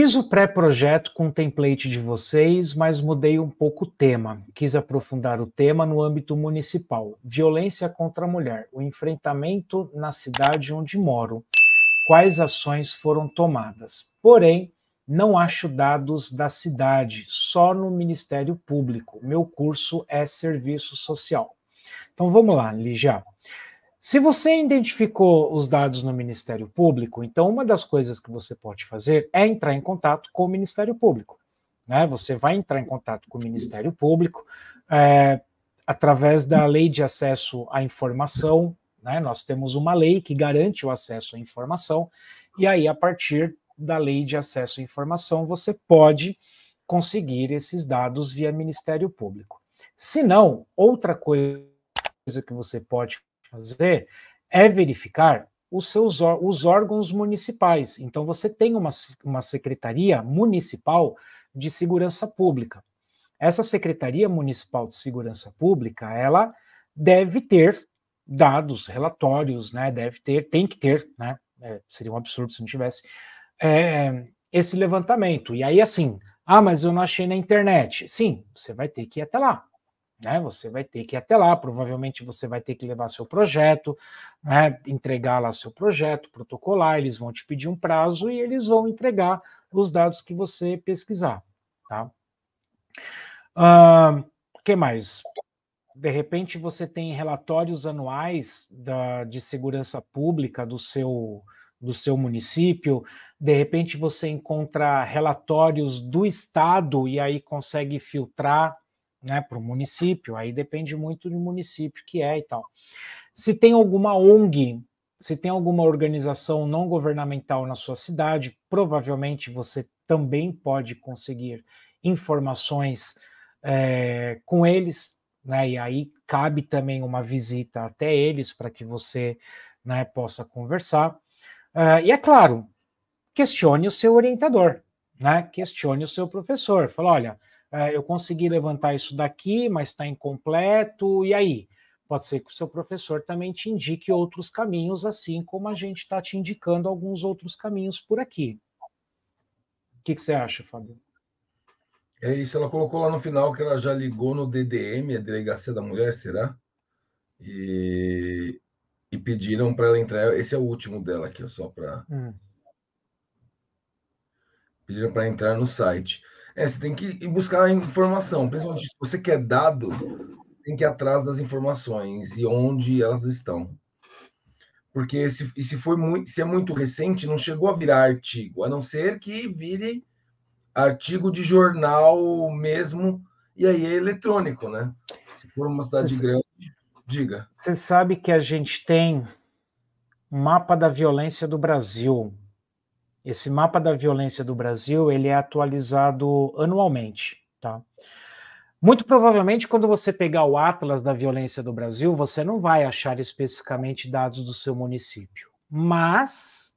Fiz o pré-projeto com o template de vocês, mas mudei um pouco o tema. Quis aprofundar o tema no âmbito municipal: violência contra a mulher, o enfrentamento na cidade onde moro, quais ações foram tomadas. Porém, não acho dados da cidade, só no Ministério Público. Meu curso é serviço social. Então vamos lá, Ligia. Se você identificou os dados no Ministério Público, então uma das coisas que você pode fazer é entrar em contato com o Ministério Público. Né? Você vai entrar em contato com o Ministério Público é, através da Lei de Acesso à Informação. Né? Nós temos uma lei que garante o acesso à informação, e aí, a partir da Lei de Acesso à Informação, você pode conseguir esses dados via Ministério Público. Se não, outra coisa que você pode fazer é verificar os seus os órgãos municipais. Então, você tem uma, uma Secretaria Municipal de Segurança Pública. Essa Secretaria Municipal de Segurança Pública, ela deve ter dados, relatórios, né? Deve ter, tem que ter, né? É, seria um absurdo se não tivesse é, esse levantamento. E aí, assim, ah, mas eu não achei na internet. Sim, você vai ter que ir até lá. Né? Você vai ter que ir até lá, provavelmente você vai ter que levar seu projeto, né? entregar lá seu projeto, protocolar, eles vão te pedir um prazo e eles vão entregar os dados que você pesquisar. Tá? O uh, que mais? De repente você tem relatórios anuais da, de segurança pública do seu, do seu município, de repente você encontra relatórios do estado e aí consegue filtrar né, para o município, aí depende muito do município que é e tal. Se tem alguma ONG, se tem alguma organização não governamental na sua cidade, provavelmente você também pode conseguir informações é, com eles, né, e aí cabe também uma visita até eles para que você né, possa conversar. Uh, e é claro, questione o seu orientador, né? Questione o seu professor. Fala, olha, é, eu consegui levantar isso daqui, mas está incompleto, e aí? Pode ser que o seu professor também te indique outros caminhos, assim como a gente está te indicando alguns outros caminhos por aqui. O que, que, você acha, Fábio? É isso, ela colocou lá no final que ela já ligou no DDM, a Delegacia da Mulher, será? E, e pediram para ela entrar. Esse é o último dela aqui, só para. Hum. Pediram para entrar no site. É, você tem que buscar a informação, principalmente se você quer dado, tem que ir atrás das informações e onde elas estão. Porque se, se, foi muito, se é muito recente, não chegou a virar artigo, a não ser que vire artigo de jornal mesmo, e aí é eletrônico, né? Se for uma cidade Cê grande, diga. Você sabe que a gente tem mapa da violência do Brasil, esse mapa da violência do Brasil ele é atualizado anualmente, tá? Muito provavelmente, quando você pegar o Atlas da Violência do Brasil, você não vai achar especificamente dados do seu município, mas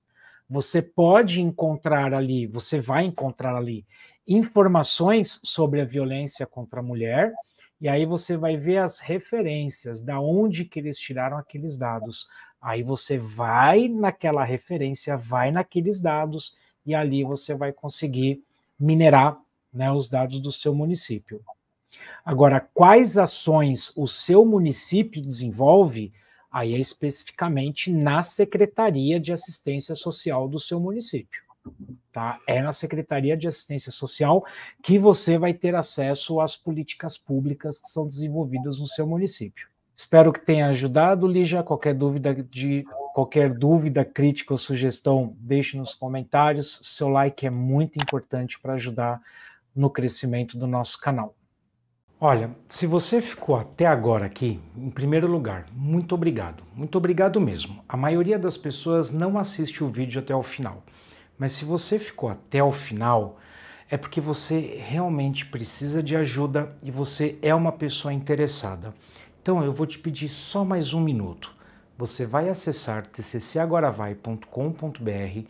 você pode encontrar ali, você vai encontrar ali informações sobre a violência contra a mulher, e aí você vai ver as referências, da onde que eles tiraram aqueles dados. Aí você vai naquela referência, vai naqueles dados e ali você vai conseguir minerar né, os dados do seu município. Agora, quais ações o seu município desenvolve? Aí é especificamente na Secretaria de Assistência Social do seu município. Tá? É na Secretaria de Assistência Social que você vai ter acesso às políticas públicas que são desenvolvidas no seu município. Espero que tenha ajudado, Lígia. Qualquer dúvida de qualquer dúvida, crítica ou sugestão, deixe nos comentários. Seu like é muito importante para ajudar no crescimento do nosso canal. Olha, se você ficou até agora aqui, em primeiro lugar, muito obrigado. Muito obrigado mesmo. A maioria das pessoas não assiste o vídeo até o final. Mas se você ficou até o final, é porque você realmente precisa de ajuda e você é uma pessoa interessada. Então eu vou te pedir só mais um minuto. Você vai acessar tccagoravai.com.br,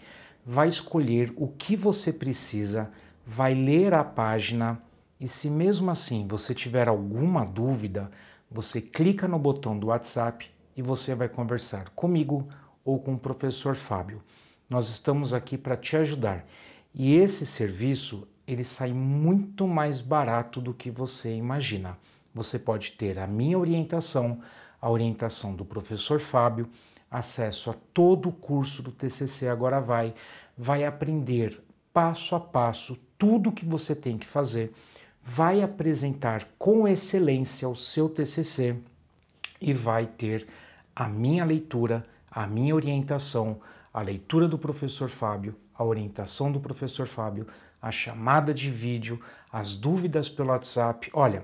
vai escolher o que você precisa, vai ler a página e se mesmo assim você tiver alguma dúvida, você clica no botão do WhatsApp e você vai conversar comigo ou com o professor Fábio. Nós estamos aqui para te ajudar. E esse serviço, ele sai muito mais barato do que você imagina você pode ter a minha orientação, a orientação do professor Fábio, acesso a todo o curso do TCC Agora Vai, vai aprender passo a passo tudo o que você tem que fazer, vai apresentar com excelência o seu TCC e vai ter a minha leitura, a minha orientação, a leitura do professor Fábio, a orientação do professor Fábio, a chamada de vídeo, as dúvidas pelo WhatsApp. Olha,